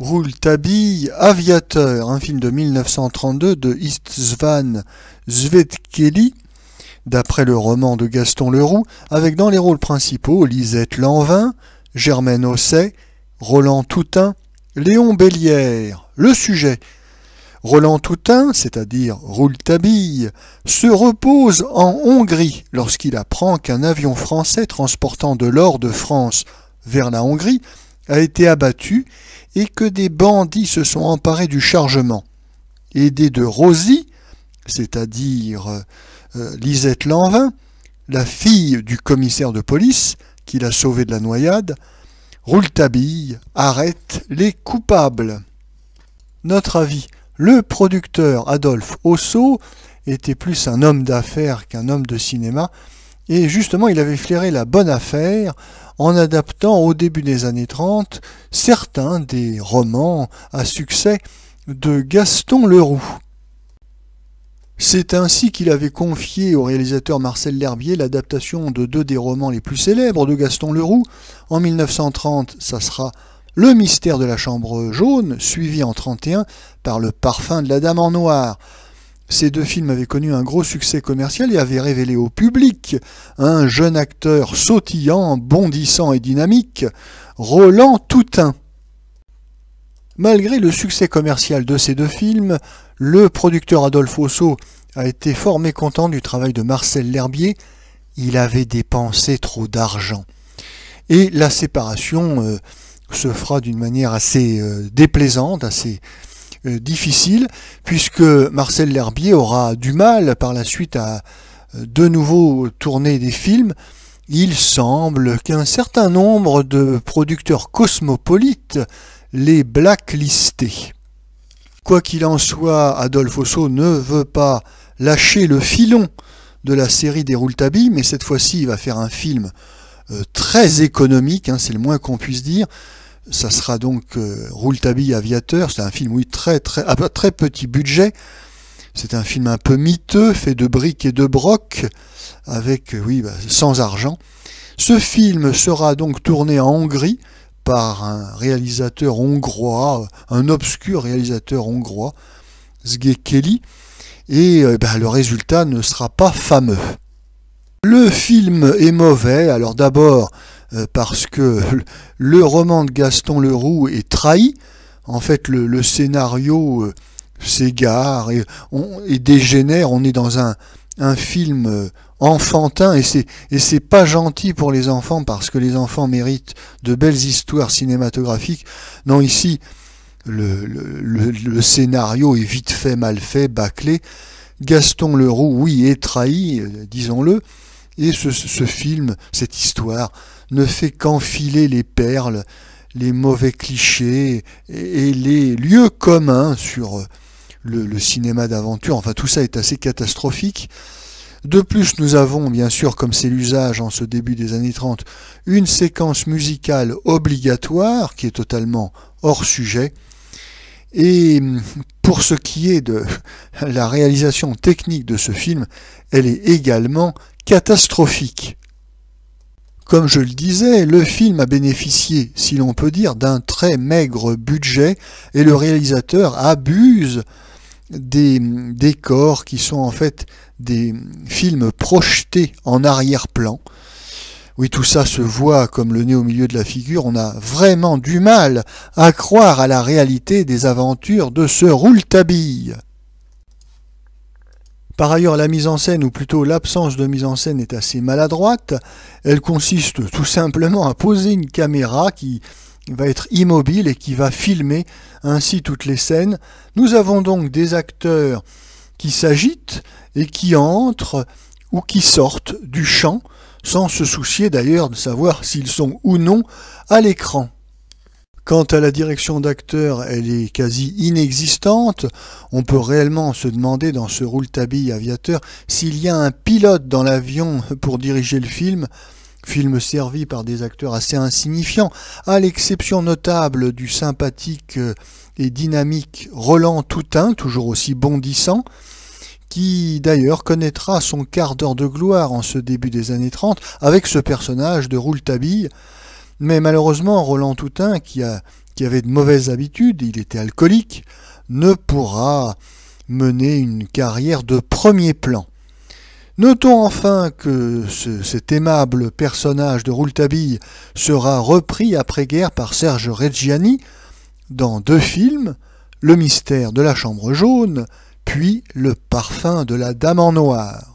Rouletabille, Aviateur, un film de 1932 de István Svetkeli, d'après le roman de Gaston Leroux, avec dans les rôles principaux Lisette Lanvin, Germaine Osset, Roland Toutain, Léon Bélière. Le sujet Roland Toutain, c'est-à-dire Rouletabille, se repose en Hongrie lorsqu'il apprend qu'un avion français transportant de l'or de France vers la Hongrie a été abattu et que des bandits se sont emparés du chargement. Aidé de Rosie, c'est-à-dire euh, Lisette Lanvin, la fille du commissaire de police qui l'a sauvée de la noyade, Rouletabille arrête les coupables. Notre avis, le producteur Adolphe Osso était plus un homme d'affaires qu'un homme de cinéma, et justement il avait flairé la bonne affaire en adaptant au début des années 30 certains des romans à succès de Gaston Leroux. C'est ainsi qu'il avait confié au réalisateur Marcel L'Herbier l'adaptation de deux des romans les plus célèbres de Gaston Leroux. En 1930, ça sera Le mystère de la chambre jaune, suivi en 1931 par Le parfum de la dame en noir. Ces deux films avaient connu un gros succès commercial et avaient révélé au public un jeune acteur sautillant, bondissant et dynamique, Roland Toutain. Malgré le succès commercial de ces deux films, le producteur Adolphe Osso a été fort mécontent du travail de Marcel L'Herbier. Il avait dépensé trop d'argent. Et la séparation euh, se fera d'une manière assez euh, déplaisante, assez euh, difficile, puisque Marcel L'Herbier aura du mal par la suite à euh, de nouveau tourner des films. Il semble qu'un certain nombre de producteurs cosmopolites les blacklistés. Quoi qu'il en soit, Adolphe Osso ne veut pas lâcher le filon de la série des Rouletabille, mais cette fois-ci, il va faire un film euh, très économique, hein, c'est le moins qu'on puisse dire, ça sera donc euh, Rouletabille Aviateur. C'est un film, oui, très, très, à ah, bah, très petit budget. C'est un film un peu miteux, fait de briques et de brocs, avec, euh, oui, bah, sans argent. Ce film sera donc tourné en Hongrie par un réalisateur hongrois, un obscur réalisateur hongrois, Kelly et euh, bah, le résultat ne sera pas fameux. Le film est mauvais, alors d'abord euh, parce que le roman de Gaston Leroux est trahi. En fait, le, scénario euh, s'égare et, dégénère. On est dans un, film euh, enfantin et c'est pas gentil pour les enfants parce que les enfants méritent de belles histoires cinématographiques. Non ici le, scénario est vite fait, mal fait, bâclé. Gaston Leroux, oui, est trahi, disons-le, et ce film, cette histoire, ne fait qu'enfiler les perles, les mauvais clichés et, les lieux communs sur le, cinéma d'aventure. Enfin, tout ça est assez catastrophique. De plus, nous avons, bien sûr, comme c'est l'usage en ce début des années 30, une séquence musicale obligatoire qui est totalement hors sujet. Et pour ce qui est de la réalisation technique de ce film, elle est également catastrophique. Comme je le disais, le film a bénéficié, si l'on peut dire, d'un très maigre budget et le réalisateur abuse des décors qui sont en fait des films projetés en arrière-plan. Oui, tout ça se voit comme le nez au milieu de la figure. On a vraiment du mal à croire à la réalité des aventures de ce rouletabille. Par ailleurs, la mise en scène, ou plutôt l'absence de mise en scène, est assez maladroite. Elle consiste tout simplement à poser une caméra qui va être immobile et qui va filmer ainsi toutes les scènes. Nous avons donc des acteurs qui s'agitent et qui entrent ou qui sortent du champ, sans se soucier d'ailleurs de savoir s'ils sont ou non à l'écran. Quant à la direction d'acteur, elle est quasi inexistante. On peut réellement se demander dans ce rouletabille aviateur s'il y a un pilote dans l'avion pour diriger le film film servi par des acteurs assez insignifiants, à l'exception notable du sympathique et dynamique Roland Toutain, toujours aussi bondissant, qui d'ailleurs connaîtra son quart d'heure de gloire en ce début des années 30 avec ce personnage de Rouletabille, mais malheureusement, Roland Toutain, qui, avait de mauvaises habitudes, il était alcoolique, ne pourra mener une carrière de premier plan. Notons enfin que cet aimable personnage de Rouletabille sera repris après-guerre par Serge Reggiani dans deux films, Le mystère de la chambre jaune, puis Le parfum de la dame en noir.